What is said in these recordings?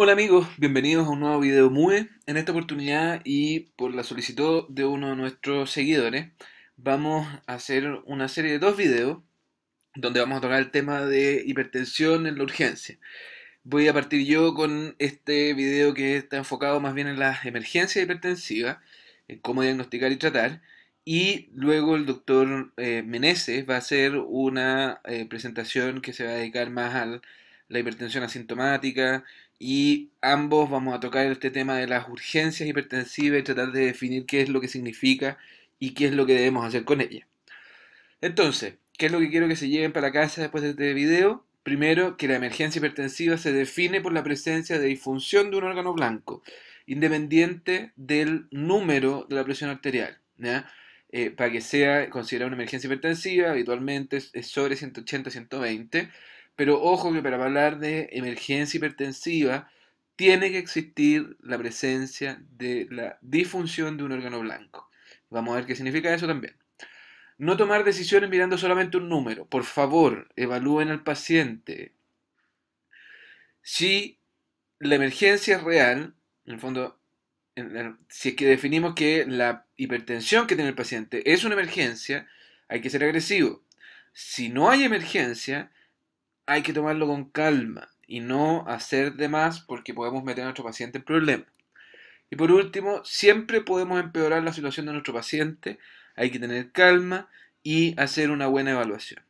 Hola amigos, bienvenidos a un nuevo video MUE. En esta oportunidad y por la solicitud de uno de nuestros seguidores, vamos a hacer una serie de dos videos donde vamos a tocar el tema de hipertensión en la urgencia. Voy a partir yo con este video que está enfocado más bien en las emergencias hipertensivas, en cómo diagnosticar y tratar, y luego el doctor eh, Meneses va a hacer una eh, presentación que se va a dedicar más a la hipertensión asintomática, y ambos vamos a tocar este tema de las urgencias hipertensivas y tratar de definir qué es lo que significa y qué es lo que debemos hacer con ella. Entonces, ¿qué es lo que quiero que se lleven para casa después de este video? Primero, que la emergencia hipertensiva se define por la presencia de disfunción de un órgano blanco, independiente del número de la presión arterial. Eh, para que sea considerada una emergencia hipertensiva, habitualmente es sobre 180-120 pero ojo que para hablar de emergencia hipertensiva tiene que existir la presencia de la disfunción de un órgano blanco. Vamos a ver qué significa eso también. No tomar decisiones mirando solamente un número. Por favor, evalúen al paciente. Si la emergencia es real, en el fondo, si es que definimos que la hipertensión que tiene el paciente es una emergencia, hay que ser agresivo. Si no hay emergencia, hay que tomarlo con calma y no hacer de más porque podemos meter a nuestro paciente en problemas. Y por último, siempre podemos empeorar la situación de nuestro paciente, hay que tener calma y hacer una buena evaluación.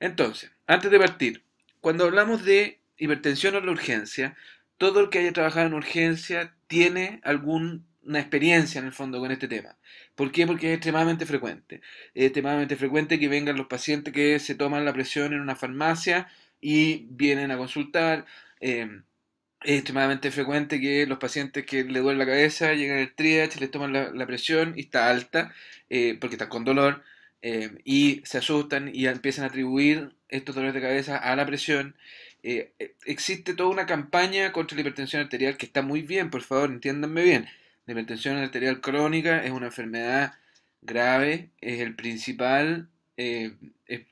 Entonces, antes de partir, cuando hablamos de hipertensión o la urgencia, todo el que haya trabajado en urgencia tiene algún una experiencia en el fondo con este tema. ¿Por qué? Porque es extremadamente frecuente. Es extremadamente frecuente que vengan los pacientes que se toman la presión en una farmacia y vienen a consultar. Em, es extremadamente frecuente que los pacientes que le duele la cabeza llegan al triage, les toman la, presión y está alta eh, porque están con dolor em, y se asustan y empiezan a atribuir estos dolores de cabeza a la presión. Eh, e, existe toda una campaña contra la hipertensión arterial que está muy bien, por favor, entiéndanme bien la hipertensión arterial crónica es una enfermedad grave, es el principal, eh,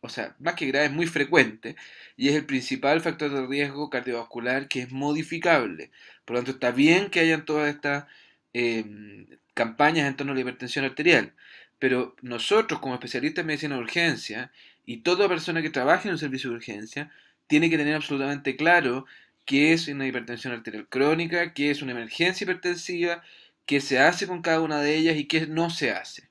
o sea, más que grave, es muy frecuente y es el principal factor de riesgo cardiovascular que es modificable. Por lo tanto, está bien que hayan todas estas em, campañas en torno a la hipertensión arterial, pero nosotros como especialistas en medicina de urgencia y toda persona que trabaje en un servicio de urgencia tiene que tener absolutamente claro qué es una hipertensión arterial crónica, qué es una emergencia hipertensiva, qué se hace con cada una de ellas y qué no se hace.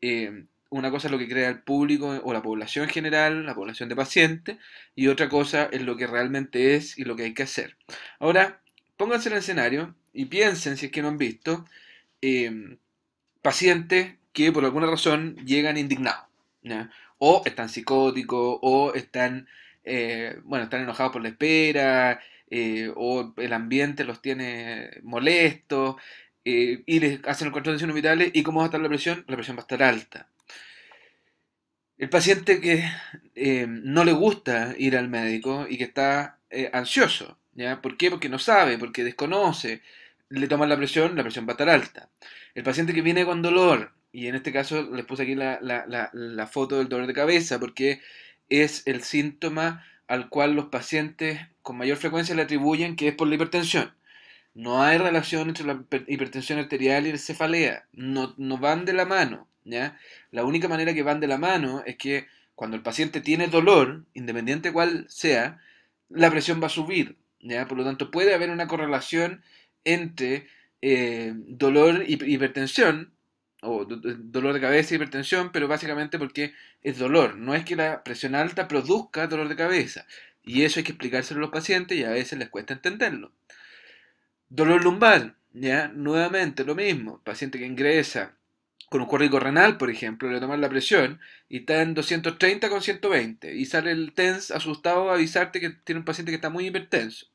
Eh, una cosa es lo que crea el público o la población en general, la población de pacientes, y otra cosa es lo que realmente es y lo que hay que hacer. Ahora, pónganse en el escenario y piensen, si es que no han visto, eh, pacientes que por alguna razón llegan indignados, o están psicóticos, o están, eh, bueno, están enojados por la espera, eh, o el ambiente los tiene molestos eh, y les hacen el control de tensión vitales y cómo va a estar la presión, la presión va a estar alta. El paciente que eh, no le gusta ir al médico y que está ansioso, ¿ya? ¿Por qué? Porque no sabe, porque desconoce, le toman la presión, la presión va a estar alta. El paciente que viene con dolor, y en este caso les puse aquí la foto del dolor de cabeza, porque es el síntoma al cual los pacientes con mayor frecuencia le atribuyen que es por la hipertensión. No hay relación entre la hipertensión arterial y la cefalea. No, van de la mano. ¿ya? La única manera que van de la mano es que cuando el paciente tiene dolor, independiente cuál sea, la presión va a subir. ¿ya? Por lo tanto, puede haber una correlación entre eh, dolor y hipertensión, o dolor de cabeza, y hipertensión, pero básicamente porque es dolor. No es que la presión alta produzca dolor de cabeza. Y eso hay que explicárselo a los pacientes y a veces les cuesta entenderlo. Dolor lumbar, ya, nuevamente lo mismo. Paciente que ingresa con un córtico renal, por ejemplo, le toman la presión y está en 230 con 120 y sale el TENS asustado a avisarte que tiene un paciente que está muy hipertenso.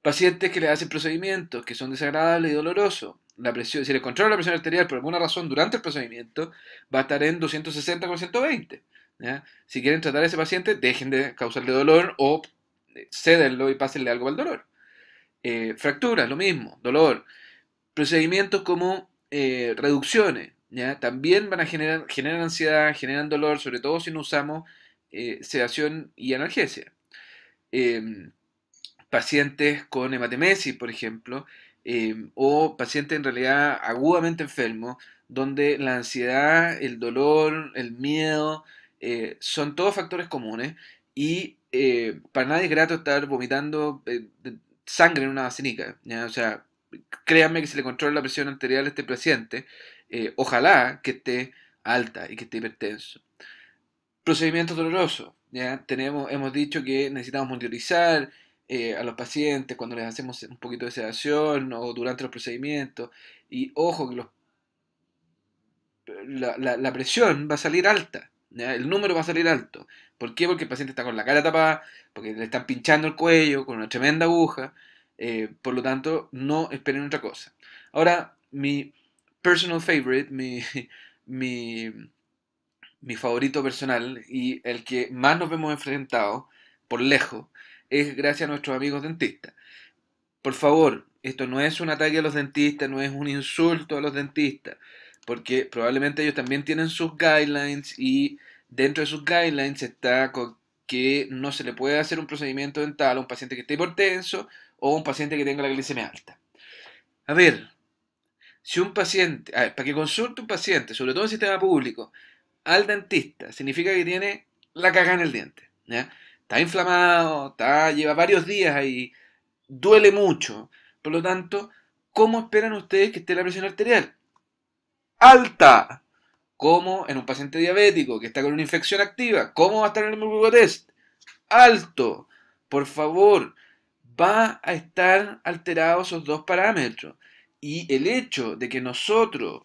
Pacientes que le hacen procedimientos que son desagradables y dolorosos la presión, si le controla la presión arterial por alguna razón durante el procedimiento, va a estar en 260 con 120. Si quieren tratar a ese paciente, dejen de causarle dolor o eh, cédenlo y pásenle algo al dolor. Eh, fracturas, lo mismo, dolor. Procedimientos como eh, reducciones, ¿ya? también van a generar generan ansiedad, generan dolor, sobre todo si no usamos sedación y analgesia. Em, pacientes con hematemesis, por ejemplo, Em, o paciente en realidad agudamente enfermo, donde la ansiedad, el dolor, el miedo, eh, son todos factores comunes y eh, para nadie es grato estar vomitando eh, sangre en una vacinica. O sea, créanme que si le controla la presión arterial a este paciente, ojalá que esté alta y que esté hipertenso. Procedimiento doloroso. ¿ya? Tenemos, hemos dicho que necesitamos monitorizar, eh, a los pacientes cuando les hacemos un poquito de sedación o durante los procedimientos. Y ojo que la, presión va a salir alta. el número va a salir alto. ¿Por qué? Porque el paciente está con la cara tapada, porque le están pinchando el cuello con una tremenda aguja, eh, por lo tanto, no esperen otra cosa. Ahora, mi personal favorite, mi, mi, mi favorito personal y el que más nos vemos enfrentados, por lejos, es gracias a nuestros amigos dentistas. Por favor, esto no es un ataque a los dentistas, no es un insulto a los dentistas, porque probablemente ellos también tienen sus guidelines y dentro de sus guidelines está que no se le puede hacer un procedimiento dental a un paciente que esté hipertenso o a un paciente que tenga la glicemia alta. A ver, si un paciente, para que consulte un paciente, sobre todo en sistema público, al dentista, significa que tiene la caga en el diente. ¿ya? está inflamado, está, lleva varios días ahí, duele mucho. Por lo tanto, ¿cómo esperan ustedes que esté la presión arterial? Alta, como en un paciente diabético que está con una infección activa. ¿Cómo va a estar en el test? Alto, por favor, va a estar alterados esos dos parámetros. Y el hecho de que nosotros,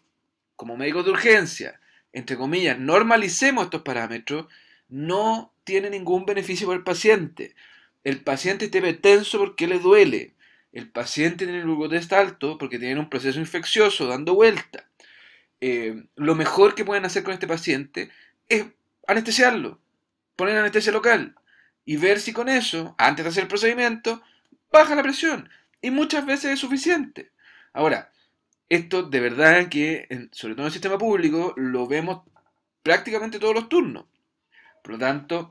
como médicos de urgencia, entre comillas, normalicemos estos parámetros, no tiene ningún beneficio para el paciente. El paciente está tenso porque le duele. El paciente tiene el glucotest alto porque tiene un proceso infeccioso dando vuelta. Eh, lo mejor que pueden hacer con este paciente es anestesiarlo, poner anestesia local y ver si con eso, antes de hacer el procedimiento, baja la presión. Y muchas veces es suficiente. Ahora, esto de verdad que, sobre todo en el sistema público, lo vemos prácticamente todos los turnos. Por lo tanto,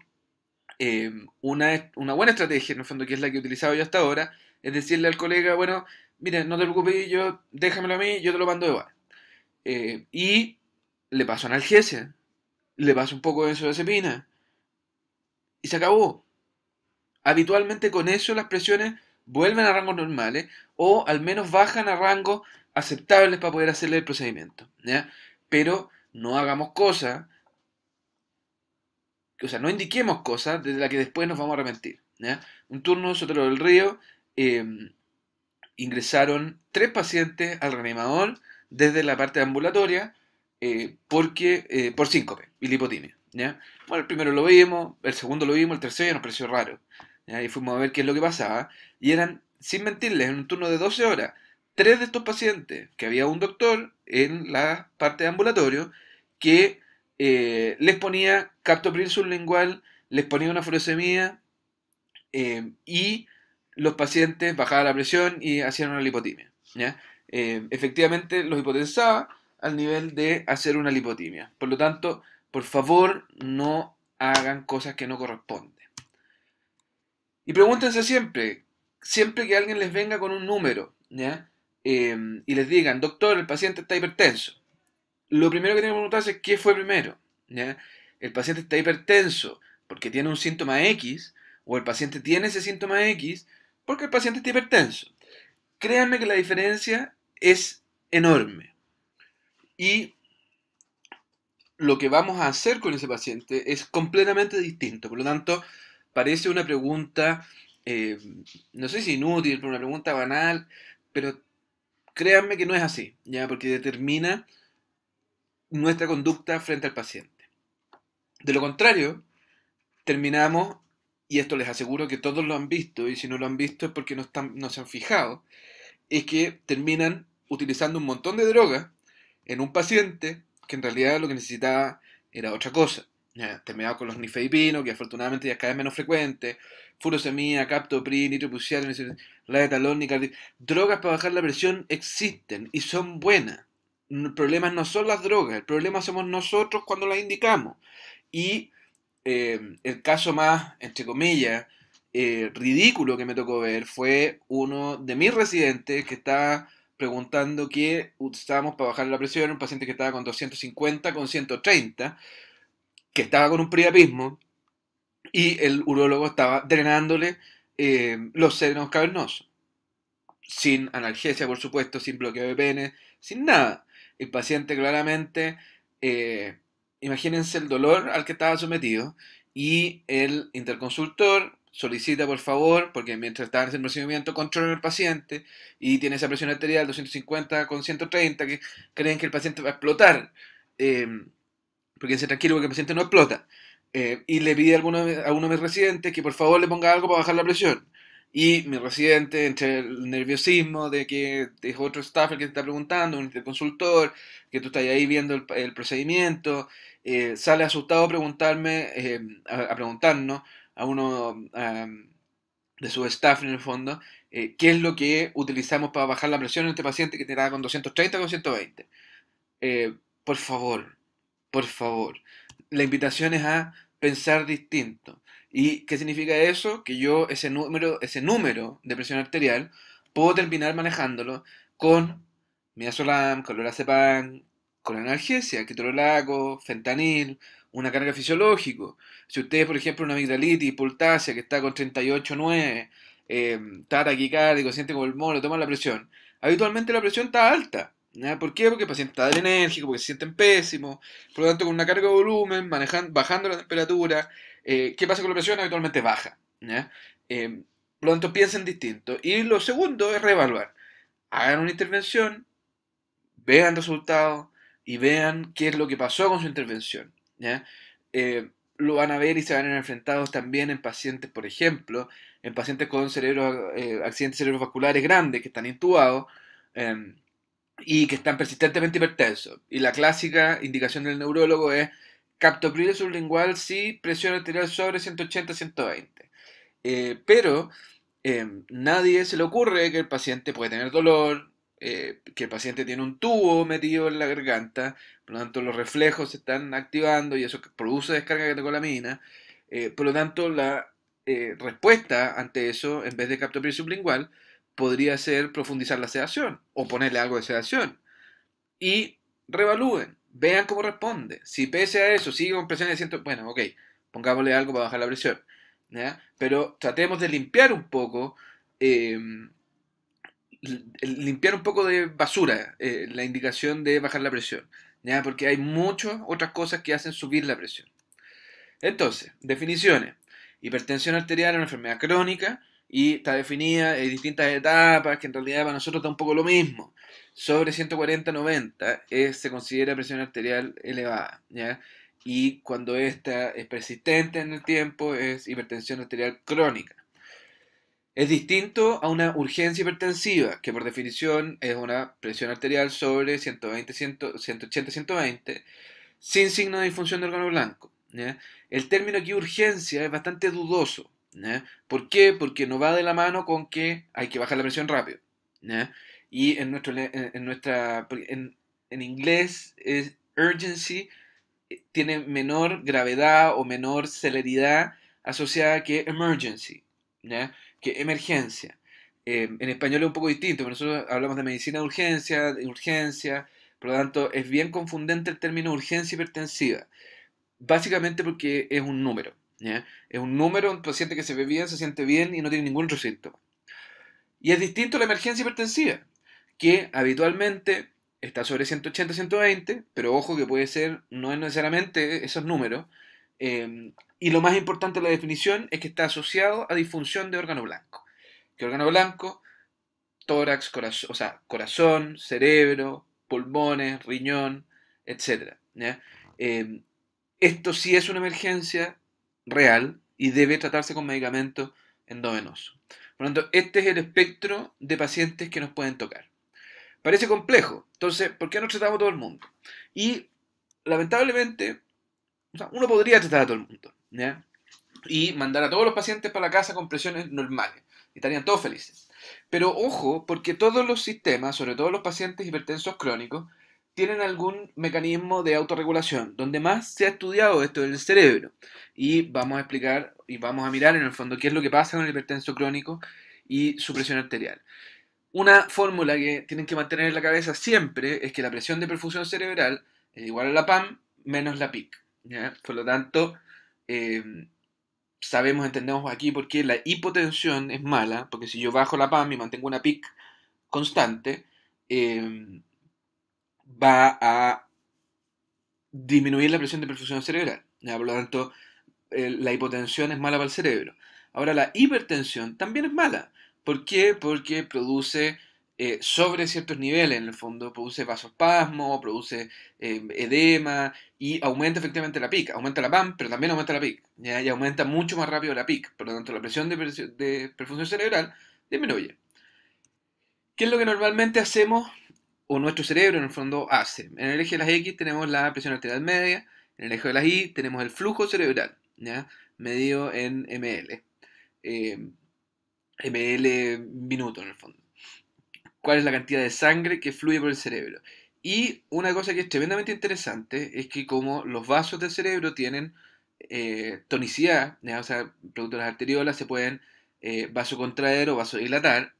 em, una, buena estrategia, en el fondo, que es la que he utilizado yo hasta ahora, es decirle al colega, bueno, mire, no te preocupes, yo, déjamelo a mí, yo te lo mando igual. Eh, y le paso analgesia, le paso un poco de benzodiazepina, y se acabó. Habitualmente con eso las presiones vuelven a rangos normales, o al menos bajan a rangos aceptables para poder hacerle el procedimiento, Pero no hagamos cosas o sea, no indiquemos cosas de las que después nos vamos a arrepentir. Un turno Sotero del Río, em, ingresaron tres pacientes al reanimador desde la parte ambulatoria eh, porque, eh, por síncope y lipotimia. Bueno, el primero lo vimos, el segundo lo vimos, el tercero nos pareció raro. Y fuimos a ver qué es lo que pasaba. Y eran, sin mentirles, en un turno de 12 horas, tres de estos pacientes, que había un doctor en la parte de ambulatorio, que eh, les ponía captopril sublingual, les ponía una furosemida eh, y los pacientes bajaban la presión y hacían una lipotimia. Eh, efectivamente los hipotensaba al nivel de hacer una lipotimia. Por lo tanto, por favor, no hagan cosas que no corresponden. Y pregúntense siempre, siempre que alguien les venga con un número y les digan, doctor, el paciente está hipertenso lo primero que tenemos que preguntarse es qué fue primero. ¿Ya? El paciente está hipertenso porque tiene un síntoma X, o el paciente tiene ese síntoma X porque el paciente está hipertenso. Créanme que la diferencia es enorme. Y lo que vamos a hacer con ese paciente es completamente distinto. Por lo tanto, parece una pregunta, eh, no sé si inútil, pero una pregunta banal, pero créanme que no es así, ¿ya? Porque determina nuestra conducta frente al paciente. De lo contrario, terminamos, y esto les aseguro que todos lo han visto, y si no lo han visto es porque no, están, no se han fijado, es que terminan utilizando un montón de drogas en un paciente que en realidad lo que necesitaba era otra cosa. Ya, con los nifeipinos, que afortunadamente ya es cada vez menos frecuente, furosemida, captopril, nitropucial, la etalón, drogas para bajar la presión existen y son buenas el problema no son las drogas, el problema somos nosotros cuando las indicamos. Y em, el caso más, entre comillas, eh, ridículo que me tocó ver fue uno de mis residentes que estaba preguntando qué usábamos para bajar la presión, un paciente que estaba con 250, con 130, que estaba con un priapismo, y el urólogo estaba drenándole em, los senos cavernosos, sin analgesia, por supuesto, sin bloqueo de pene, sin nada. El paciente claramente, eh, imagínense el dolor al que estaba sometido y el interconsultor solicita por favor, porque mientras está en el procedimiento controla el paciente y tiene esa presión arterial 250 con 130 que creen que el paciente va a explotar, em, porque se tranquilo que el paciente no explota. Eh, y le pide a, a uno de mis residentes que por favor le ponga algo para bajar la presión. Y mi residente, entre el nerviosismo de que es otro staffer que te está preguntando, un consultor, que tú estás ahí viendo el, procedimiento, eh, sale asustado a preguntarme, eh, a, preguntarnos a uno de su staff en el fondo, eh, qué es lo que utilizamos para bajar la presión en este paciente que te da con 230 con 120. por favor, por favor, la invitación es a pensar distinto ¿Y qué significa eso? Que yo ese número, ese número de presión arterial puedo terminar manejándolo con midazolam, con lorazepam, con analgesia, ketorolaco, fentanil, una carga fisiológica. Si ustedes, por ejemplo, una amigdalitis, pultasia, que está con 38,9, eh, em, está taquicárdico, siente como el mono, toma la presión. Habitualmente la presión está alta. ¿Por qué? Porque el paciente está enérgico, porque se sienten pésimos, por lo tanto con una carga de volumen, manejando, bajando la temperatura, eh, ¿Qué pasa con la presión? Habitualmente baja. Pronto eh, por piensen distinto. Y lo segundo es reevaluar. Hagan una intervención, vean resultados y vean qué es lo que pasó con su intervención. Eh, lo van a ver y se van a enfrentar enfrentados también en pacientes, por ejemplo, en pacientes con cerebro, accidentes cerebrovasculares grandes que están intubados em, y que están persistentemente hipertensos. Y la clásica indicación del neurólogo es captopril sublingual sí, presión arterial sobre 180-120. Eh, pero em, nadie se le ocurre que el paciente puede tener dolor, eh, que el paciente tiene un tubo metido en la garganta, por lo tanto los reflejos se están activando y eso produce descarga de catecolamina. Eh, por lo tanto, la respuesta ante eso, en vez de captopril sublingual, podría ser profundizar la sedación o ponerle algo de sedación. Y revalúen vean cómo responde. Si pese a eso sigue con presión de 100, bueno, ok, pongámosle algo para bajar la presión. Pero tratemos de limpiar un poco, em, limpiar un poco de basura eh, la indicación de bajar la presión. Porque hay muchas otras cosas que hacen subir la presión. Entonces, definiciones. Hipertensión arterial es una enfermedad crónica y está definida en distintas etapas que en realidad para nosotros está un poco lo mismo sobre 140-90 eh, se considera presión arterial elevada, ¿ya? Y cuando esta es persistente en el tiempo es hipertensión arterial crónica. Es distinto a una urgencia hipertensiva, que por definición es una presión arterial sobre 120, 180-120, sin signo de disfunción del órgano blanco. El término aquí urgencia es bastante dudoso. ¿Por qué? Porque no va de la mano con que hay que bajar la presión rápido. Y en, nuestro, en, nuestra, en, inglés es urgency eh, tiene menor gravedad o menor celeridad asociada que emergency, que emergencia. Em, en español es un poco distinto, pero nosotros hablamos de medicina de urgencia, de urgencia, por lo tanto es bien confundente el término urgencia hipertensiva, básicamente porque es un número. Es un número, un paciente que se ve bien, se siente bien y no tiene ningún otro síntoma. Y es distinto a la emergencia hipertensiva que habitualmente está sobre 180, 120, pero ojo que puede ser, no es necesariamente esos números. Em, y lo más importante de la definición es que está asociado a disfunción de órgano blanco. Que órgano blanco? Tórax, corazón, o sea, corazón, cerebro, pulmones, riñón, etc. Em, esto sí es una emergencia real y debe tratarse con medicamento endovenoso Por lo tanto, este es el espectro de pacientes que nos pueden tocar. Parece complejo. Entonces, ¿por qué no tratamos a todo el mundo? Y lamentablemente, uno podría tratar a todo el mundo. Y mandar a todos los pacientes para la casa con presiones normales. Estarían todos felices. Pero ojo, porque todos los sistemas, sobre todo los pacientes hipertensos crónicos, tienen algún mecanismo de autorregulación. Donde más se ha estudiado esto en el cerebro. Y vamos a explicar y vamos a mirar en el fondo qué es lo que pasa con el hipertenso crónico y su presión arterial. Una fórmula que tienen que mantener en la cabeza siempre es que la presión de perfusión cerebral es igual a la PAM menos la PIC. Por lo tanto, em, sabemos, entendemos aquí por qué la hipotensión es mala, porque si yo bajo la PAM y mantengo una PIC constante, em, va a disminuir la presión de perfusión cerebral. Por lo tanto, eh, la hipotensión es mala para el cerebro. Ahora, la hipertensión también es mala. ¿Por qué? Porque produce eh, sobre ciertos niveles, en el fondo, produce vasospasmo, produce eh, edema y aumenta efectivamente la PIC. Aumenta la PAM, pero también aumenta la PIC. ¿ya? Y aumenta mucho más rápido la PIC. Por lo tanto, la presión de, de perfusión cerebral disminuye. ¿Qué es lo que normalmente hacemos? O nuestro cerebro, en el fondo, hace. En el eje de las X tenemos la presión arterial media. En el eje de las Y tenemos el flujo cerebral, ¿ya? medido en ml. Eh, ml minuto en el fondo. Cuál es la cantidad de sangre que fluye por el cerebro. Y una cosa que es tremendamente interesante es que como los vasos del cerebro tienen eh, tonicidad, o sea, producto de las arteriolas se pueden eh, vasocontraer o vasodilatar,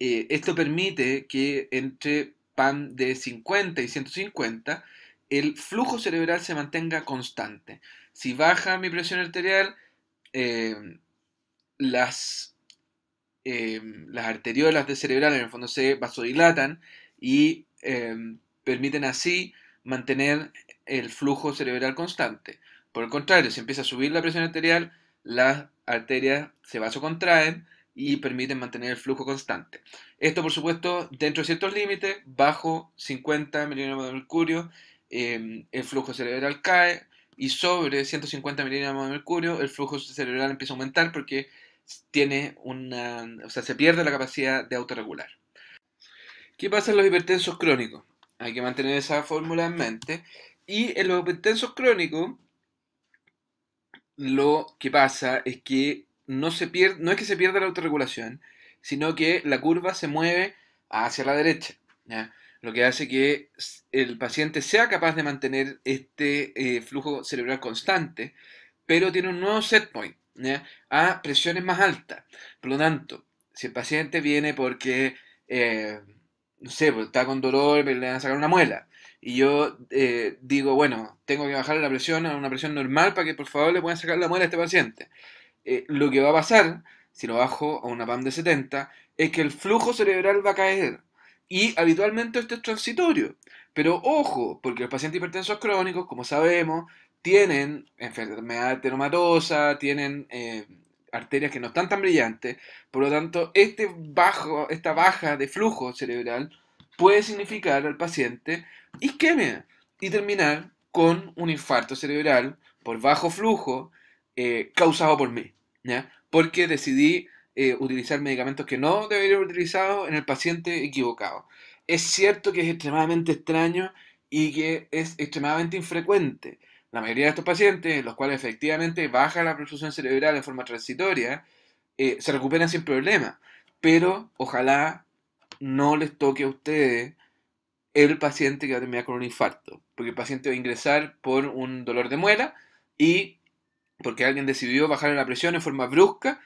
eh, esto permite que entre pan de 50 y 150 el flujo cerebral se mantenga constante. Si baja mi presión arterial, eh, las Em, las arteriolas de cerebrales en el fondo se vasodilatan y em, permiten así mantener el flujo cerebral constante. Por el contrario, si empieza a subir la presión arterial, las arterias se vasocontraen y permiten mantener el flujo constante. Esto, por supuesto, dentro de ciertos límites, bajo 50 miligramos de mercurio, em, el flujo cerebral cae y sobre 150 miligramos de mercurio, el flujo cerebral empieza a aumentar porque tiene una, o sea, se pierde la capacidad de autorregular. ¿Qué pasa en los hipertensos crónicos? Hay que mantener esa fórmula en mente. Y en los hipertensos crónicos, lo que pasa es que no, se pierde, no es que se pierda la autorregulación, sino que la curva se mueve hacia la derecha. Lo que hace que el paciente sea capaz de mantener este eh, flujo cerebral constante, pero tiene un nuevo set point a presiones más altas. Por lo tanto, si el paciente viene porque, eh, no sé, pues, está con dolor, le van a sacar una muela, y yo eh, digo, bueno, tengo que bajar la presión a una presión normal para que por favor le puedan sacar la muela a este paciente. Eh, lo que va a pasar, si lo bajo a una PAM de 70, es que el flujo cerebral va a caer. Y habitualmente esto es transitorio. Pero ojo, porque los pacientes hipertensos crónicos, como sabemos, tienen enfermedad ateromatosa, tienen eh, arterias que no están tan brillantes, por lo tanto, este bajo, esta baja de flujo cerebral puede significar al paciente isquemia y terminar con un infarto cerebral por bajo flujo eh, causado por mí, porque decidí eh, utilizar medicamentos que no debería haber utilizado en el paciente equivocado. Es cierto que es extremadamente extraño y que es extremadamente infrecuente, la mayoría de estos pacientes, los cuales efectivamente baja la presión cerebral en forma transitoria, eh, se recuperan sin problema. Pero ojalá no les toque a ustedes el paciente que va a terminar con un infarto. Porque el paciente va a ingresar por un dolor de muela y porque alguien decidió bajar la presión en forma brusca,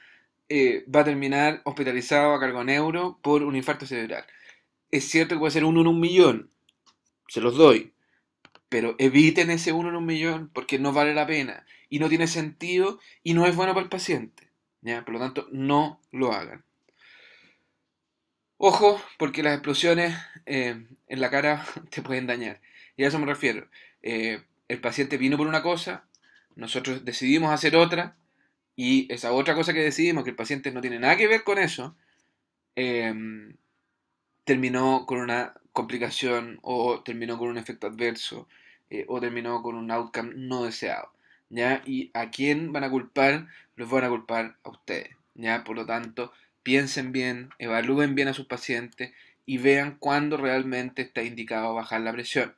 eh, va a terminar hospitalizado a cargo neuro por un infarto cerebral. Es cierto que puede ser uno en un millón, se los doy, pero eviten ese uno en un millón porque no vale la pena y no tiene sentido y no es bueno para el paciente. ¿ya? Por lo tanto, no lo hagan. Ojo, porque las explosiones eh, en la cara te pueden dañar. Y a eso me refiero. Eh, el paciente vino por una cosa, nosotros decidimos hacer otra, y esa otra cosa que decidimos, que el paciente no tiene nada que ver con eso, eh, terminó con una complicación o terminó con un efecto adverso eh, o terminó con un outcome no deseado. ¿ya? ¿Y a quién van a culpar? Los van a culpar a ustedes. ¿ya? Por lo tanto, piensen bien, evalúen bien a sus pacientes y vean cuándo realmente está indicado bajar la presión.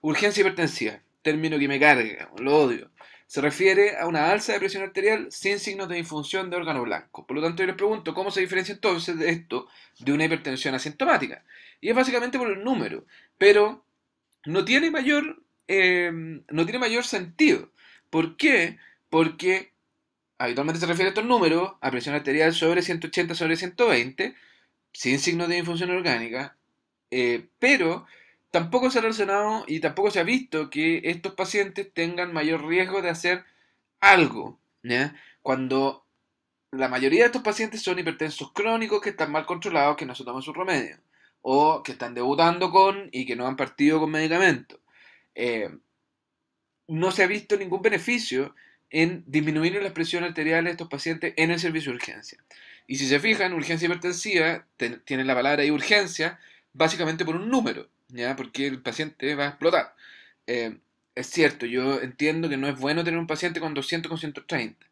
Urgencia hipertensiva, término que me carga, lo odio se refiere a una alza de presión arterial sin signos de infunción de órgano blanco. Por lo tanto, yo les pregunto, ¿cómo se diferencia entonces de esto de una hipertensión asintomática? Y es básicamente por el número, pero no tiene mayor, em, no tiene mayor sentido. ¿Por qué? Porque habitualmente se refiere a estos números, a presión arterial sobre 180 sobre 120, sin signos de infunción orgánica, eh, pero Tampoco se ha relacionado y tampoco se ha visto que estos pacientes tengan mayor riesgo de hacer algo, cuando la mayoría de estos pacientes son hipertensos crónicos que están mal controlados, que no se toman sus remedios, o que están debutando con y que no han partido con medicamento. Eh, no se ha visto ningún beneficio en disminuir la presión arterial de estos pacientes en el servicio de urgencia. Y si se fijan, urgencia hipertensiva, tiene la palabra ahí urgencia, básicamente por un número. Porque el paciente va a explotar. Eh, es cierto, yo entiendo que no es bueno tener un paciente con 200, con 130,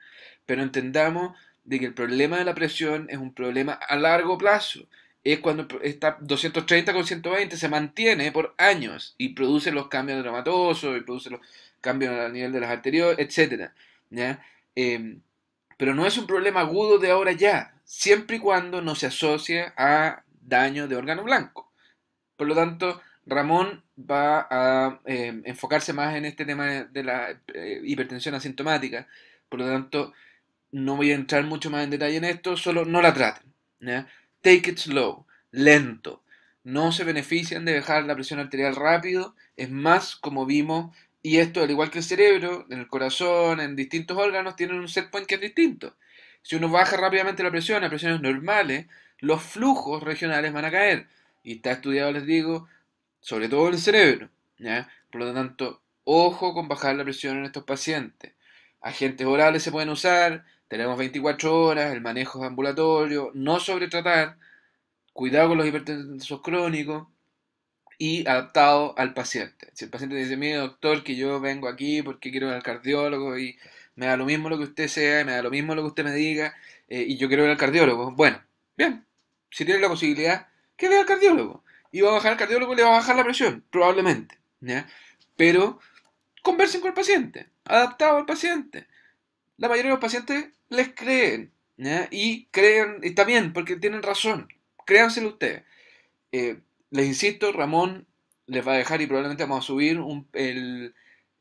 pero entendamos de que el problema de la presión es un problema a largo plazo. Es cuando está 230 con 120, se mantiene por años y produce los cambios dramatosos y produce los cambios a nivel de las arterias, etc. ¿ya? Eh, pero no es un problema agudo de ahora ya, siempre y cuando no se asocia a daño de órgano blanco. Por lo tanto, Ramón va a em, enfocarse más en este tema de, la eh, hipertensión asintomática. Por lo tanto, no voy a entrar mucho más en detalle en esto, solo no la traten. Take it slow, lento. No se benefician de dejar la presión arterial rápido. Es más, como vimos, y esto, al igual que el cerebro, en el corazón, en distintos órganos, tienen un set point que es distinto. Si uno baja rápidamente la presión a presiones normales, los flujos regionales van a caer y está estudiado, les digo, sobre todo el cerebro. ¿ya? Por lo tanto, ojo con bajar la presión en estos pacientes. Agentes orales se pueden usar, tenemos 24 horas, el manejo es ambulatorio, no sobretratar, cuidado con los hipertensos crónicos y adaptado al paciente. Si el paciente dice, mire doctor, que yo vengo aquí porque quiero ver al cardiólogo y me da lo mismo lo que usted sea, me da lo mismo lo que usted me diga eh, y yo quiero ver al cardiólogo, bueno, bien, si tiene la posibilidad, que vea al cardiólogo. Y va a bajar al cardiólogo y le va a bajar la presión, probablemente. Pero conversen con el paciente, adaptado al paciente. La mayoría de los pacientes les creen ¿ya? y creen, y está bien, porque tienen razón. Créanselo ustedes. Eh, les insisto, Ramón les va a dejar y probablemente vamos a subir el,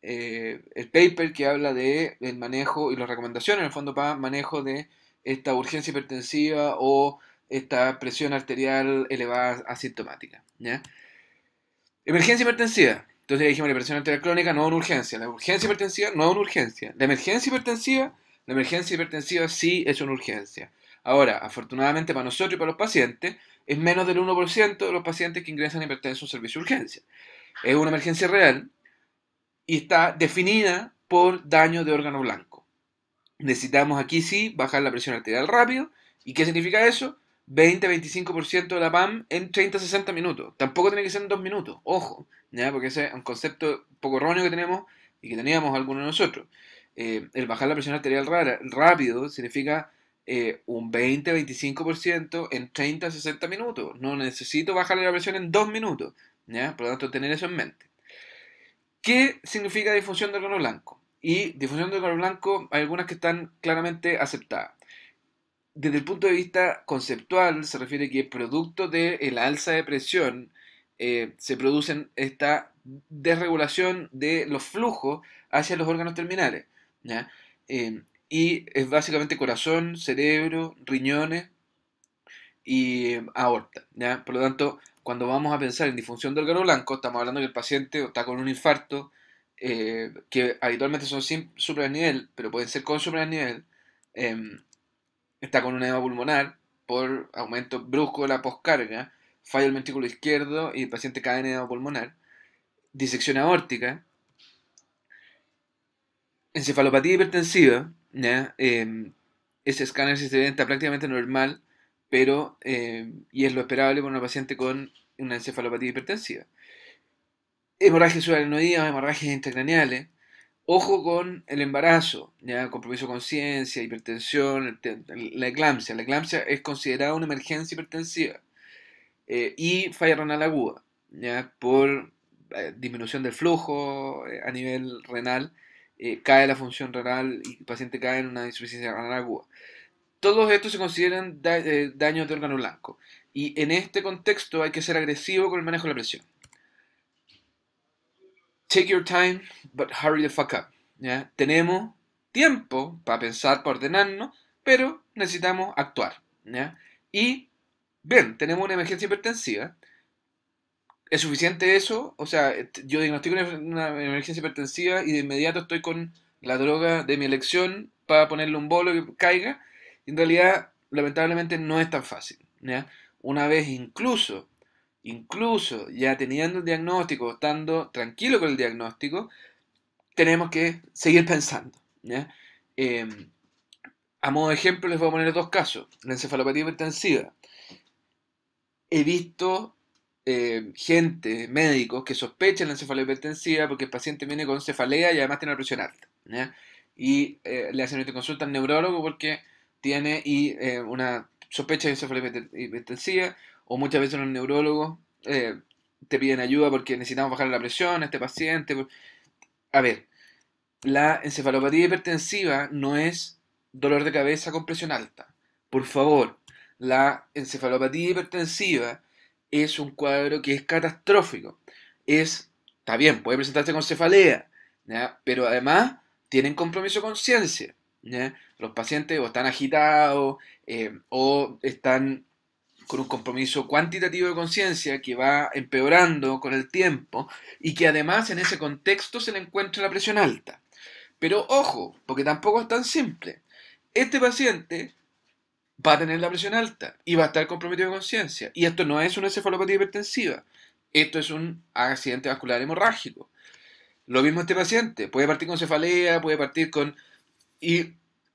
eh, el paper que habla de el manejo y las recomendaciones en el fondo para manejo de esta urgencia hipertensiva o esta presión arterial elevada asintomática. Emergencia hipertensiva. Entonces ya dijimos la presión arterial crónica no es una urgencia. La urgencia hipertensiva no es una urgencia. La emergencia hipertensiva, la emergencia hipertensiva sí es una urgencia. Ahora, afortunadamente para nosotros y para los pacientes, es menos del 1% de los pacientes que ingresan hipertensos a servicio de urgencia. Es una emergencia real y está definida por daño de órgano blanco. Necesitamos aquí sí bajar la presión arterial rápido. ¿Y qué significa eso? 20-25% de la PAM en 30-60 minutos. Tampoco tiene que ser en 2 minutos, ojo, ¿ya? porque ese es un concepto poco erróneo que tenemos y que teníamos algunos de nosotros. Eh, el bajar la presión arterial rápido significa eh, un 20-25% en 30-60 minutos. No necesito bajarle la presión en 2 minutos. Por lo tanto, tener eso en mente. ¿Qué significa difusión de órgano blanco? Y difusión de color blanco hay algunas que están claramente aceptadas desde el punto de vista conceptual, se refiere que producto de eh, la alza de presión eh, se producen esta desregulación de los flujos hacia los órganos terminales. Eh, y es básicamente corazón, cerebro, riñones y aorta. Por lo tanto, cuando vamos a pensar en disfunción del órgano blanco, estamos hablando que el paciente está con un infarto, que habitualmente son sin supranivel, pero pueden ser con supranivel. Eh, em, está con una edema pulmonar por aumento brusco de la poscarga, fallo el ventrículo izquierdo y el paciente cae en pulmonar, disección aórtica, encefalopatía hipertensiva, em, ese escáner se está prácticamente normal, pero em, y es lo esperable para un paciente con una encefalopatía hipertensiva. Hemorragias subaracnoidea hemorragias intracraneales, Ojo con el embarazo, compromiso de conciencia, hipertensión, la eclampsia. La eclampsia es considerada una emergencia hipertensiva eh, y falla renal aguda, por eh, disminución del flujo eh, a nivel renal, cae la función renal y el paciente cae en una insuficiencia renal aguda. Todos estos se consideran daños de órgano blanco y en este contexto hay que ser agresivo con el manejo de la presión. Take your time, but hurry the fuck up. ¿Ya? Tenemos tiempo para pensar, para ordenarnos, pero necesitamos actuar. Y, bien, tenemos una emergencia hipertensiva. ¿Es suficiente eso? O sea, yo diagnostico una emergencia hipertensiva y de inmediato estoy con la droga de mi elección para ponerle un bolo que caiga. En realidad, lamentablemente, no es tan fácil. Una vez incluso incluso ya teniendo el diagnóstico, estando tranquilo con el diagnóstico, tenemos que seguir pensando. Em, a modo de ejemplo, les voy a poner dos casos. La encefalopatía hipertensiva. He visto em, gente, médicos, que sospechan la encefalopatía hipertensiva porque el paciente viene con cefalea y además tiene una presión alta. Y eh, le hacen una este consulta al neurólogo porque tiene eh, una sospecha de encefalopatía hipertensiva o muchas veces los neurólogos eh, te piden ayuda porque necesitamos bajar la presión a este paciente. A ver, la encefalopatía hipertensiva no es dolor de cabeza con presión alta. Por favor, la encefalopatía hipertensiva es un cuadro que es catastrófico. Es, está bien, puede presentarse con cefalea, pero además tienen compromiso con ciencia. Los pacientes o están agitados eh, o están con un compromiso cuantitativo de conciencia que va empeorando con el tiempo y que además en ese contexto se le encuentra la presión alta. Pero ojo, porque tampoco es tan simple. Este paciente va a tener la presión alta y va a estar comprometido de conciencia. Y esto no es una cefalopatía hipertensiva, esto es un accidente vascular hemorrágico. Lo mismo este paciente, puede partir con cefalea, puede partir con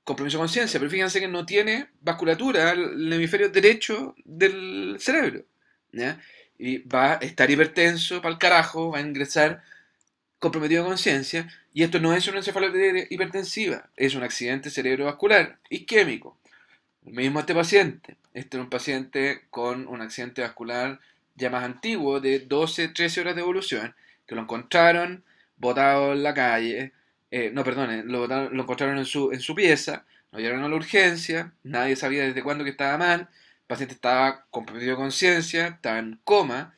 compromiso de conciencia, pero fíjense que no tiene vasculatura el hemisferio derecho del cerebro. Y va a estar hipertenso para el carajo, va a ingresar comprometido de conciencia, y esto no es una encefalopatía hipertensiva, es un accidente cerebrovascular isquémico. Lo mismo este paciente. Este es un paciente con un accidente vascular ya más antiguo, de 12, 13 horas de evolución, que lo encontraron botado en la calle, eh, no, perdón, eh, lo, encontraron en su, en su pieza, lo llevaron a la urgencia, nadie sabía desde cuándo que estaba mal, el paciente estaba con comprometido de conciencia, estaba en coma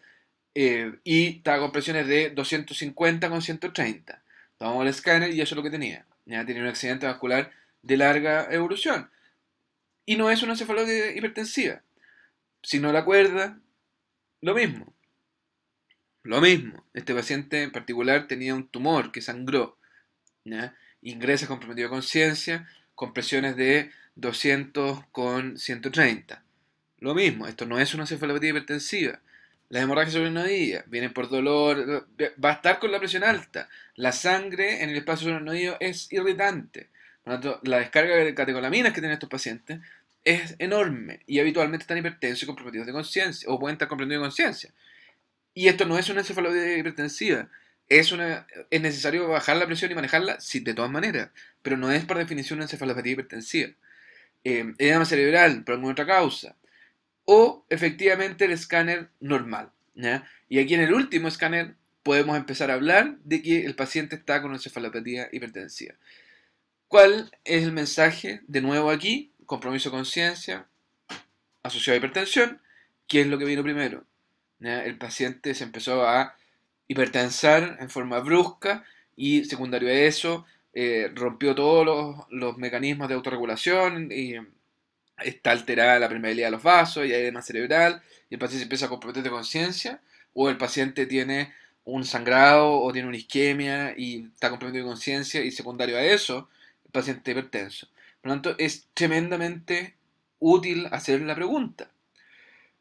eh, y estaba con presiones de 250 con 130. Tomamos el escáner y eso es lo que tenía. Ya tenía un accidente vascular de larga evolución. Y no es una cefalopatía hipertensiva. Si no la cuerda, lo mismo. Lo mismo. Este paciente en particular tenía un tumor que sangró Ingresa comprometido de conciencia, con presiones de 200 con 130. Lo mismo, esto no es una encefalopatía hipertensiva. Las hemorragias solenoidías vienen por dolor, va a estar con la presión alta. La sangre en el espacio solenoideo es irritante. la descarga de catecolaminas que tienen estos pacientes es enorme y habitualmente están hipertensos y comprometidos de conciencia o pueden estar comprometidos de conciencia. Y esto no es una encefalopatía hipertensiva es, una, es necesario bajar la presión y manejarla, sí, de todas maneras, pero no es por definición una encefalopatía hipertensiva. Eh, edema cerebral, por alguna otra causa. O efectivamente el escáner normal. Y aquí en el último escáner podemos empezar a hablar de que el paciente está con encefalopatía hipertensiva. ¿Cuál es el mensaje? De nuevo aquí, compromiso conciencia asociado a hipertensión. ¿Qué es lo que vino primero? El paciente se empezó a hipertensar en forma brusca y secundario a eso eh, rompió todos los, mecanismos de autorregulación y está alterada la permeabilidad de los vasos y hay edema cerebral y el paciente empieza a comprometer de conciencia o el paciente tiene un sangrado o tiene una isquemia y está comprometido de conciencia y secundario a eso el paciente hipertenso. Por lo tanto, es tremendamente útil hacer la pregunta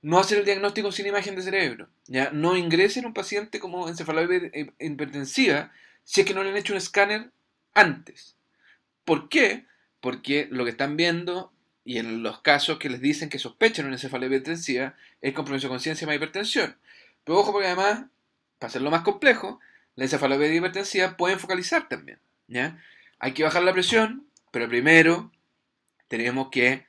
no hacer el diagnóstico sin imagen de cerebro. ¿ya? No ingresen un paciente como encefalopatía eh, hipertensiva si es que no le han hecho un escáner antes. ¿Por qué? Porque lo que están viendo y en los casos que les dicen que sospechan una encefalopatía hipertensiva es compromiso de conciencia más hipertensión. Pero ojo porque además, para hacerlo más complejo, la encefalopatía hipertensiva puede focalizar también. ¿ya? Hay que bajar la presión, pero primero tenemos que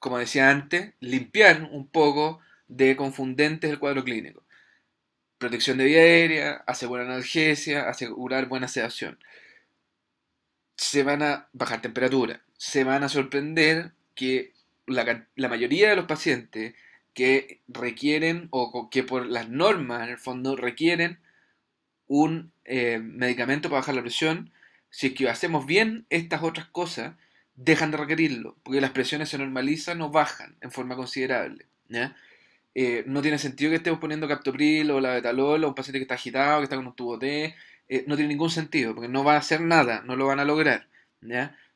como decía antes, limpiar un poco de confundentes del cuadro clínico. Protección de vía aérea, asegurar analgesia, asegurar buena sedación. Se van a bajar temperatura. Se van a sorprender que la, mayoría de los pacientes que requieren o que por las normas en el fondo requieren un eh, medicamento para bajar la presión, si es que hacemos bien estas otras cosas, dejan de requerirlo, porque las presiones se normalizan o bajan en forma considerable. Eh, no tiene sentido que estemos poniendo captopril o la betalol o un paciente que está agitado, que está con un tubo T. Eh, no tiene ningún sentido, porque no va a hacer nada, no lo van a lograr.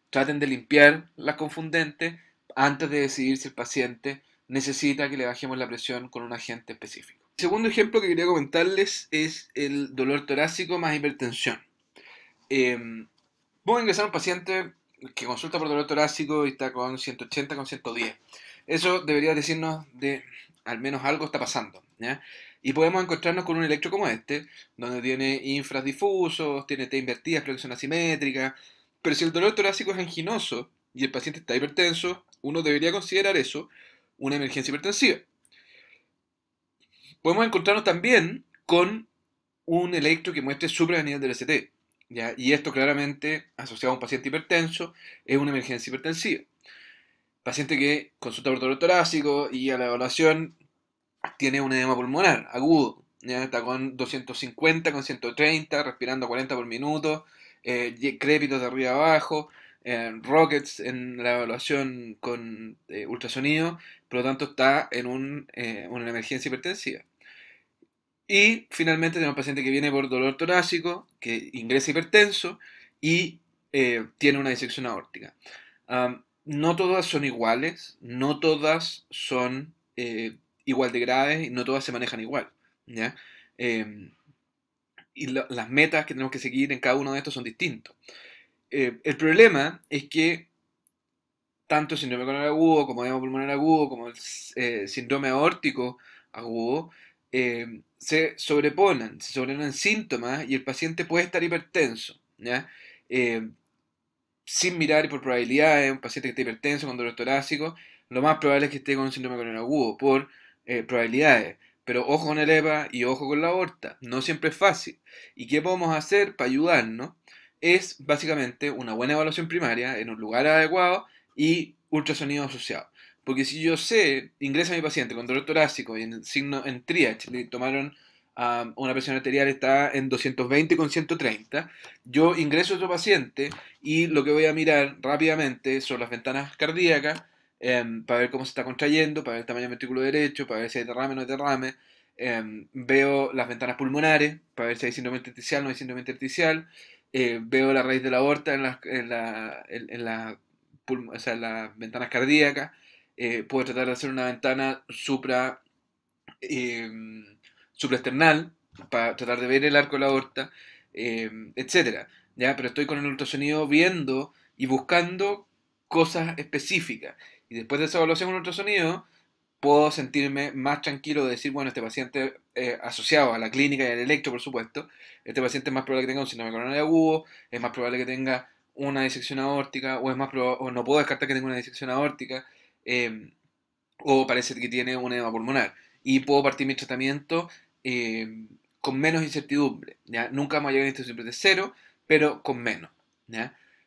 Traten de limpiar las confundentes antes de decidir si el paciente necesita que le bajemos la presión con un agente específico. El segundo ejemplo que quería comentarles es el dolor torácico más hipertensión. Eh, voy a ingresar a un paciente que consulta por dolor torácico y está con 180, con 110. Eso debería decirnos de al menos algo está pasando. Y podemos encontrarnos con un electro como este, donde tiene infras difusos, tiene T invertidas, proyección asimétrica. Pero si el dolor torácico es anginoso y el paciente está hipertenso, uno debería considerar eso una emergencia hipertensiva. Podemos encontrarnos también con un electro que muestre supra del ST. Y esto claramente, asociado a un paciente hipertenso, es una emergencia hipertensiva. Paciente que consulta por dolor torácico y a la evaluación tiene un edema pulmonar agudo, está con 250, con 130, respirando 40 por minuto, eh, crépitos de arriba abajo, eh, rockets en la evaluación con eh, ultrasonido, por lo tanto está en un, eh, una emergencia hipertensiva. Y finalmente tenemos un paciente que viene por dolor torácico, que ingresa hipertenso y eh, tiene una disección aórtica. no todas son iguales, no todas son eh, igual de graves y no todas se manejan igual. Em, y las metas que tenemos que seguir en cada uno de estos son distintos. Eh, el problema es que tanto el síndrome coronario agudo como el pulmonar agudo, como el síndrome aórtico agudo, eh, se sobreponen, se sobreponen síntomas y el paciente puede estar hipertenso, ¿ya? Eh, sin mirar por probabilidades, un paciente que esté hipertenso con dolor torácico, lo más probable es que esté con un síndrome coronario agudo por eh, probabilidades. Pero ojo con el EPA y ojo con la aborta, No siempre es fácil. ¿Y qué podemos hacer para ayudarnos? Es básicamente una buena evaluación primaria en un lugar adecuado y ultrasonido asociado. Porque si yo sé, ingresa mi paciente con dolor torácico y en signo en triage le tomaron ah, una presión arterial está en 220 con 130, yo ingreso a otro paciente y lo que voy a mirar rápidamente son las ventanas cardíacas em, para ver cómo se está contrayendo, para ver el tamaño del ventrículo derecho, para ver si hay derrame o no hay derrame. Em, veo las ventanas pulmonares para ver si hay síndrome intersticial o no hay síndrome intersticial. Eh, veo la raíz de la aorta en las en la, en, o sea, las ventanas cardíacas eh, puedo tratar de hacer una ventana supra, em, supraesternal para tratar de ver el arco de la aorta, etc. Em, etcétera, ¿ya? Pero estoy con el ultrasonido viendo y buscando cosas específicas. Y después de esa evaluación con el ultrasonido, puedo sentirme más tranquilo de decir, bueno, este paciente eh, asociado a la clínica y al electro, por supuesto, este paciente es más probable que tenga un síndrome coronario agudo, es más probable que tenga una disección aórtica, o es más o no puedo descartar que tenga una disección aórtica, Em, o parece que tiene una edema pulmonar. Y puedo partir mi tratamiento em, con menos incertidumbre. Nunca me a llegar a incertidumbre de cero, pero con menos.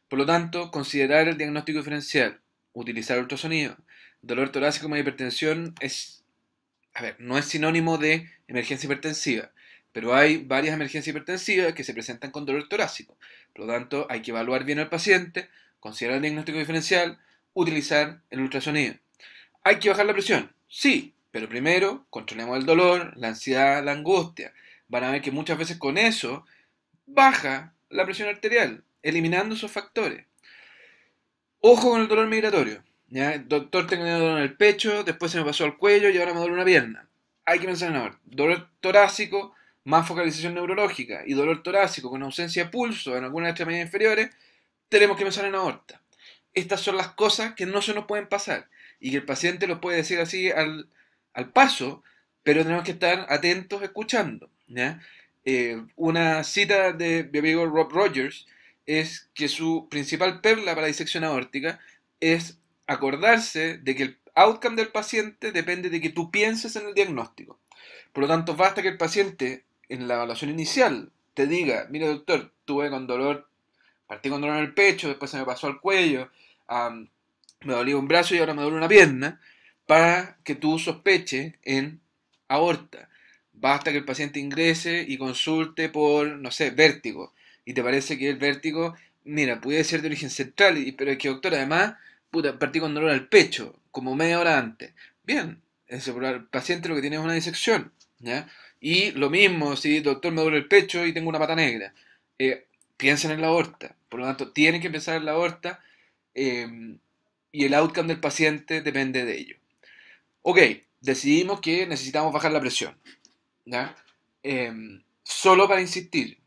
Por lo tanto, considerar el diagnóstico diferencial, utilizar ultrasonido, dolor torácico como hipertensión es, a ver, no es sinónimo de emergencia hipertensiva, pero hay varias emergencias hipertensivas que se presentan con dolor torácico. Por lo tanto, hay que evaluar bien al paciente, considerar el diagnóstico diferencial, utilizar el ultrasonido. ¿Hay que bajar la presión? Sí, pero primero controlemos el dolor, la ansiedad, la angustia. Van a ver que muchas veces con eso baja la presión arterial, eliminando esos factores. Ojo con el dolor migratorio. El doctor, tenía dolor en el pecho, después se me pasó al cuello y ahora me duele una pierna. Hay que pensar en aorta. Dolor torácico, más focalización neurológica y dolor torácico con ausencia de pulso en algunas extremidades inferiores, tenemos que pensar en aorta estas son las cosas que no se nos pueden pasar. Y que el paciente lo puede decir así al, paso, pero tenemos que estar atentos escuchando. Eh, una cita de mi amigo Rob Rogers es que su principal perla para la disección aórtica es acordarse de que el outcome del paciente depende de que tú pienses en el diagnóstico. Por lo tanto, basta que el paciente en la evaluación inicial te diga, mire doctor, tuve con dolor, partí con dolor en el pecho, después se me pasó al cuello, me dolía un brazo y ahora me duele una pierna, para que tú sospeches en aorta. Basta que el paciente ingrese y consulte por, no sé, vértigo. Y te parece que el vértigo, mira, puede ser de origen central, pero es que, doctor, además, puta, partí con dolor al pecho, como media hora antes. Bien, el paciente lo que tiene es una disección, ¿ya? Y lo mismo, si doctor me duele el pecho y tengo una pata negra, eh, piensen en la aorta. Por lo tanto, tienen que pensar en la aorta Em, y el outcome del paciente depende de ello. Ok, decidimos que necesitamos bajar la presión. Em, solo para insistir,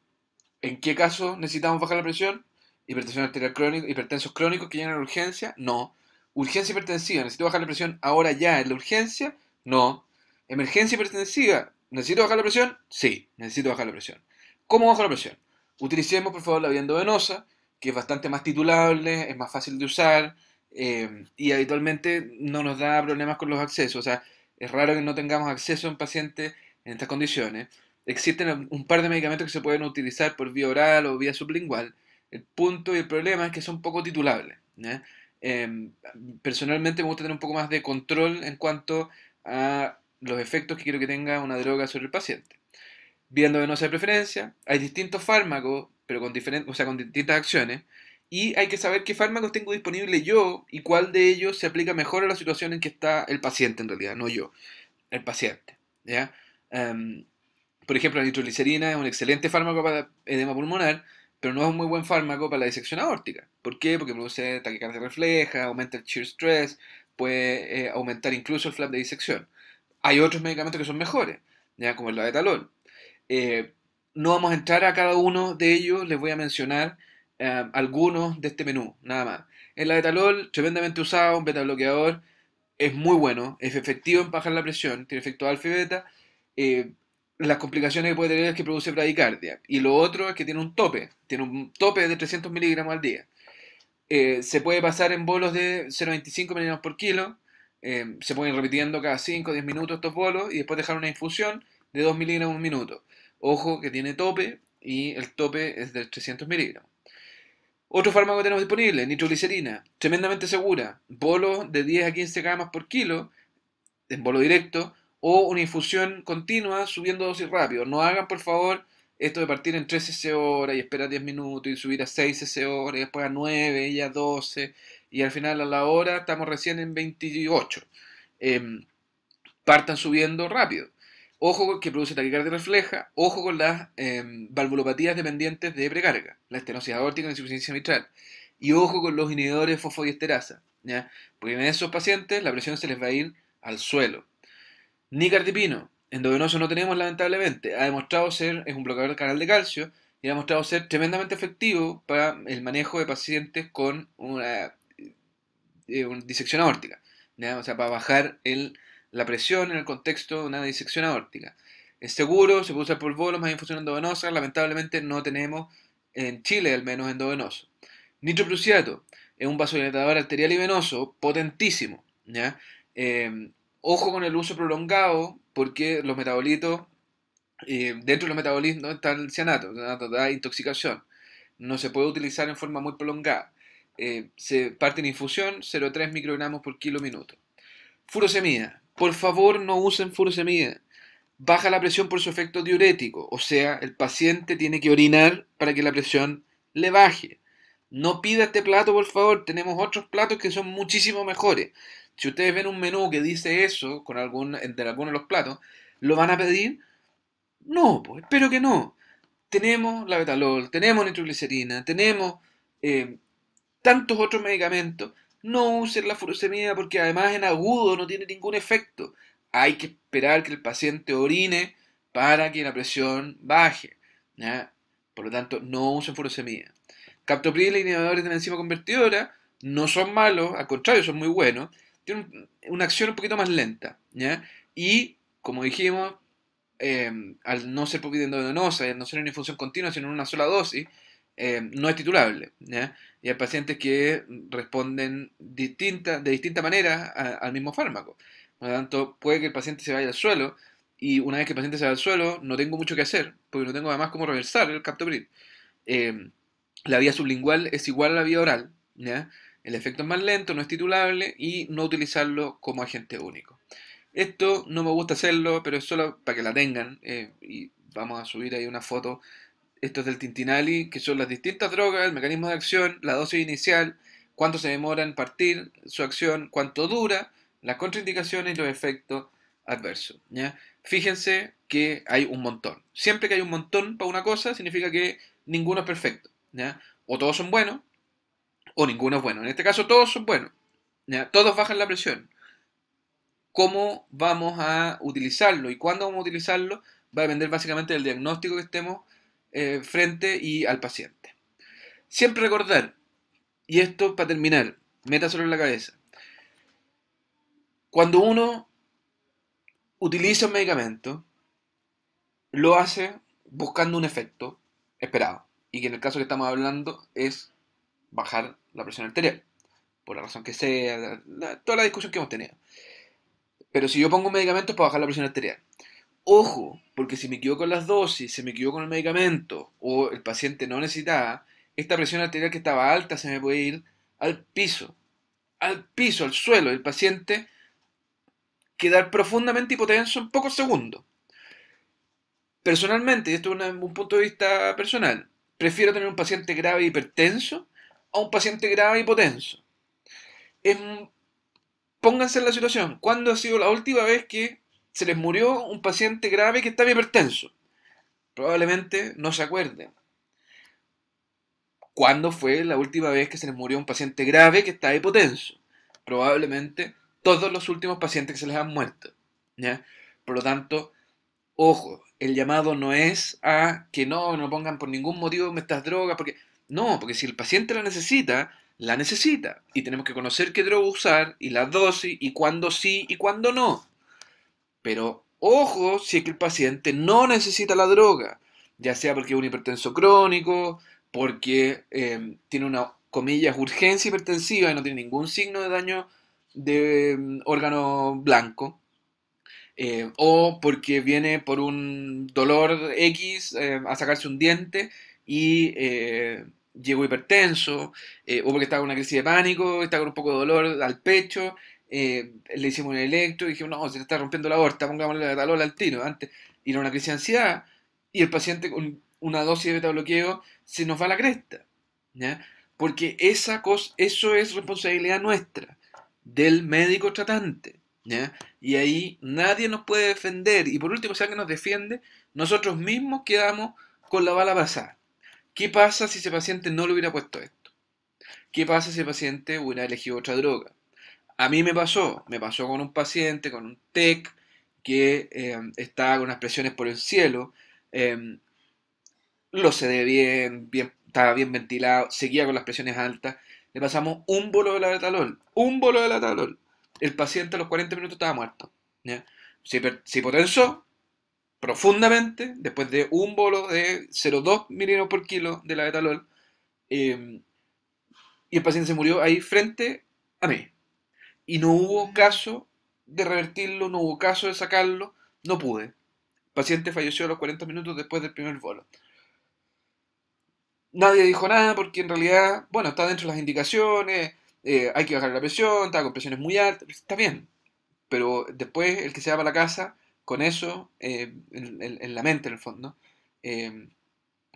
¿en qué caso necesitamos bajar la presión? Hipertensión arterial crónica, hipertensos crónicos que llegan a la urgencia, no. Urgencia hipertensiva, necesito bajar la presión ahora ya en la urgencia, no. Emergencia hipertensiva, ¿necesito bajar la presión? Sí, necesito bajar la presión. ¿Cómo bajo la presión? Utilicemos por favor la vía endovenosa, que es bastante más titulable, es más fácil de usar em, y habitualmente no nos da problemas con los accesos. O sea, es raro que no tengamos acceso a un paciente en estas condiciones. Existen un par de medicamentos que se pueden utilizar por vía oral o vía sublingual. El punto y el problema es que son poco titulables. Em, personalmente me gusta tener un poco más de control en cuanto a los efectos que quiero que tenga una droga sobre el paciente. Viendo no de preferencia, hay distintos fármacos pero con diferentes, o sea, con distintas acciones. Y hay que saber qué fármacos tengo disponible yo y cuál de ellos se aplica mejor a la situación en que está el paciente, en realidad, no yo, el paciente. Em, por ejemplo, la nitroglicerina es un excelente fármaco para edema pulmonar, pero no es un muy buen fármaco para la disección aórtica. ¿Por qué? Porque produce taquicardia refleja, aumenta el shear stress, puede eh, aumentar incluso el flap de disección. Hay otros medicamentos que son mejores, ya como el labetalol. Eh, no vamos a entrar a cada uno de ellos, les voy a mencionar eh, algunos de este menú, nada más. la betalol, tremendamente usado, un beta bloqueador, es muy bueno, es efectivo en bajar la presión, tiene efecto alfa y beta. Eh, las complicaciones que puede tener es que produce bradicardia. Y lo otro es que tiene un tope, tiene un tope de 300 miligramos al día. Eh, se puede pasar en bolos de 0,25 miligramos por kilo. se pueden ir repitiendo cada 5 o 10 minutos estos bolos y después dejar una infusión de 2 miligramos por minuto. Ojo que tiene tope y el tope es de 300 miligramos. Otro fármaco que tenemos disponible, nitroglicerina, tremendamente segura, bolo de 10 a 15 gramos por kilo, en bolo directo, o una infusión continua subiendo dosis rápido. No hagan, por favor, esto de partir en 13, cc horas y esperar 10 minutos y subir a 6 ese horas después a 9 y a 12 y al final a la hora estamos recién en 28. Em, partan subiendo rápido. Ojo que produce taquicardia refleja, ojo con las em, valvulopatías dependientes de precarga, la estenosis aórtica y la insuficiencia mitral. Y ojo con los inhibidores de fosfodiesterasa, ¿ya? porque en esos pacientes la presión se les va a ir al suelo. Nicardipino, endovenoso no tenemos lamentablemente, ha demostrado ser, es un bloqueador del canal de calcio, y ha demostrado ser tremendamente efectivo para el manejo de pacientes con una, eh, disección aórtica, o sea, para bajar el la presión en el contexto de una disección aórtica. Es seguro, se puede usar por volumen más infusión endovenosa. Lamentablemente no tenemos en Chile al menos endovenoso. Nitroprusiato es un vasodilatador arterial y venoso potentísimo. Em, ojo con el uso prolongado porque los metabolitos, eh, dentro de los metabolitos está el cianato, da intoxicación. No se puede utilizar en forma muy prolongada. Eh, se parte en infusión 0,3 microgramos por kilo minuto. Furosemida por favor, no usen furosemida. Baja la presión por su efecto diurético, o sea, el paciente tiene que orinar para que la presión le baje. No pida este plato, por favor, tenemos otros platos que son muchísimo mejores. Si ustedes ven un menú que dice eso con algún, entre algunos de los platos, ¿lo van a pedir? No, pues espero que no. Tenemos la betalol, tenemos nitroglicerina, tenemos eh, tantos otros medicamentos no usen la furosemida porque además en agudo no tiene ningún efecto. Hay que esperar que el paciente orine para que la presión baje. Por lo tanto, no usen furosemida. Captopril y e inhibidores de la enzima convertidora no son malos, al contrario, son muy buenos. Tienen una acción un poquito más lenta. Y, como dijimos, eh, al no ser propiedad endovenosa y al no ser una infusión continua, sino en una sola dosis, eh, no es titulable. Y hay pacientes que responden de distinta manera al mismo fármaco. Por lo tanto, puede que el paciente se vaya al suelo y una vez que el paciente se va al suelo, no tengo mucho que hacer, porque no tengo además cómo reversar el captopril. Eh, la vía sublingual es igual a la vía oral, ¿ya? el efecto es más lento, no es titulable y no utilizarlo como agente único. Esto no me gusta hacerlo, pero es solo para que la tengan eh, y vamos a subir ahí una foto es del Tintinali, que son las distintas drogas, el mecanismo de acción, la dosis inicial, cuánto se demora en partir su acción, cuánto dura, las contraindicaciones y los efectos adversos. Fíjense que hay un montón. Siempre que hay un montón para una cosa, significa que ninguno es perfecto. O todos son buenos, o ninguno es bueno. En este caso, todos son buenos. Todos bajan la presión. ¿Cómo vamos a utilizarlo y cuándo vamos a utilizarlo? Va a depender básicamente del diagnóstico que estemos eh, frente y al paciente. Siempre recordar, y esto para terminar, solo en la cabeza. Cuando uno utiliza un medicamento, lo hace buscando un efecto esperado. Y que en el caso que estamos hablando es bajar la presión arterial. Por la razón que sea, toda la discusión que hemos tenido. Pero si yo pongo un medicamento es para bajar la presión arterial. Ojo, porque si me equivoco con las dosis, si me equivoco con el medicamento o el paciente no necesitaba, esta presión arterial que estaba alta se me puede ir al piso, al piso, al suelo, el paciente quedar profundamente hipotenso en pocos segundos. Personalmente, y esto es un punto de vista personal, prefiero tener un paciente grave hipertenso a un paciente grave hipotenso. pónganse en la situación, ¿cuándo ha sido la última vez que se les murió un paciente grave que estaba hipertenso. Probablemente no se acuerden. ¿Cuándo fue la última vez que se les murió un paciente grave que estaba hipotenso? Probablemente todos los últimos pacientes que se les han muerto. ¿ya? Por lo tanto, ojo, el llamado no es a que no, no pongan por ningún motivo estas drogas, porque no, porque si el paciente la necesita, la necesita. Y tenemos que conocer qué droga usar y la dosis y cuándo sí y cuándo no. Pero ojo si es que el paciente no necesita la droga, ya sea porque es un hipertenso crónico, porque em, tiene una, comillas, urgencia hipertensiva y no tiene ningún signo de daño de em, órgano blanco, eh, o porque viene por un dolor X em, a sacarse un diente y eh, llegó hipertenso, eh, o porque está con una crisis de pánico, está con un poco de dolor al pecho eh, le hicimos un electro y dijimos, no, se le está rompiendo la horta pongámosle la talola al tiro. Antes, y era una crisis de ansiedad y el paciente con una dosis de beta bloqueo se nos va a la cresta. Porque esa cosa, eso es responsabilidad nuestra, del médico tratante. Y ahí nadie nos puede defender. Y por último, si alguien nos defiende, nosotros mismos quedamos con la bala pasada. ¿Qué pasa si ese paciente no le hubiera puesto esto? ¿Qué pasa si el paciente hubiera elegido otra droga? A mí me pasó, me pasó con un paciente, con un TEC, que em, estaba con unas presiones por el cielo, em, lo cedé bien, estaba bien ventilado, seguía con las presiones altas, le pasamos un bolo de betalol, un bolo de betalol, El paciente a los 40 minutos estaba muerto. Se, hipotensó profundamente, después de un bolo de 0,2 milímetros por kilo de la eh, em, y el paciente se murió ahí frente a mí y no hubo caso de revertirlo, no hubo caso de sacarlo, no pude. El paciente falleció a los 40 minutos después del primer bolo. Nadie dijo nada porque en realidad, bueno, está dentro de las indicaciones, eh, hay que bajar la presión, está con presiones muy altas, está bien. Pero después el que se va para la casa con eso eh, en, la mente, en el fondo, eh,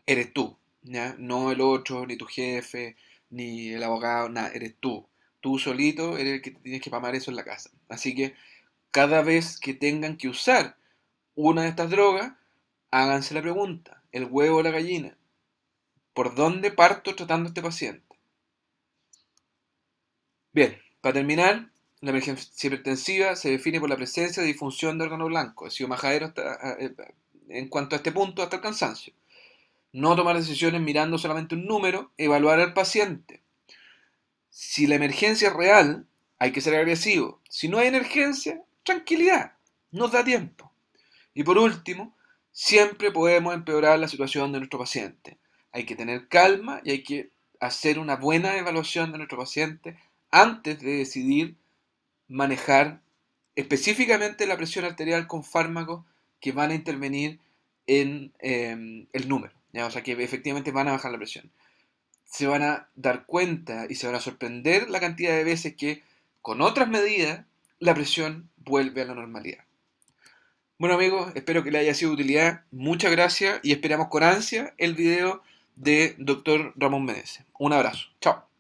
eres tú, no el otro, ni tu jefe, ni el abogado, nada, eres tú. Tú solito eres el que tienes que pamar eso en la casa. Así que cada vez que tengan que usar una de estas drogas, háganse la pregunta, el huevo o la gallina, ¿por dónde parto tratando a este paciente? Bien, para terminar, la emergencia hipertensiva se define por la presencia de disfunción de órgano blanco. He sido majadero eh, en cuanto a este punto hasta el cansancio. No tomar decisiones mirando solamente un número, evaluar al paciente, si la emergencia es real, hay que ser agresivo. Si no hay emergencia, tranquilidad, nos da tiempo. Y por último, siempre podemos empeorar la situación de nuestro paciente. Hay que tener calma y hay que hacer una buena evaluación de nuestro paciente antes de decidir manejar específicamente la presión arterial con fármacos que van a intervenir en em, el número, o sea que efectivamente van a bajar la presión se van a dar cuenta y se van a sorprender la cantidad de veces que con otras medidas la presión vuelve a la normalidad. Bueno amigos, espero que les haya sido de utilidad. Muchas gracias y esperamos con ansia el video de Dr. Ramón Menezes. Un abrazo. Chao.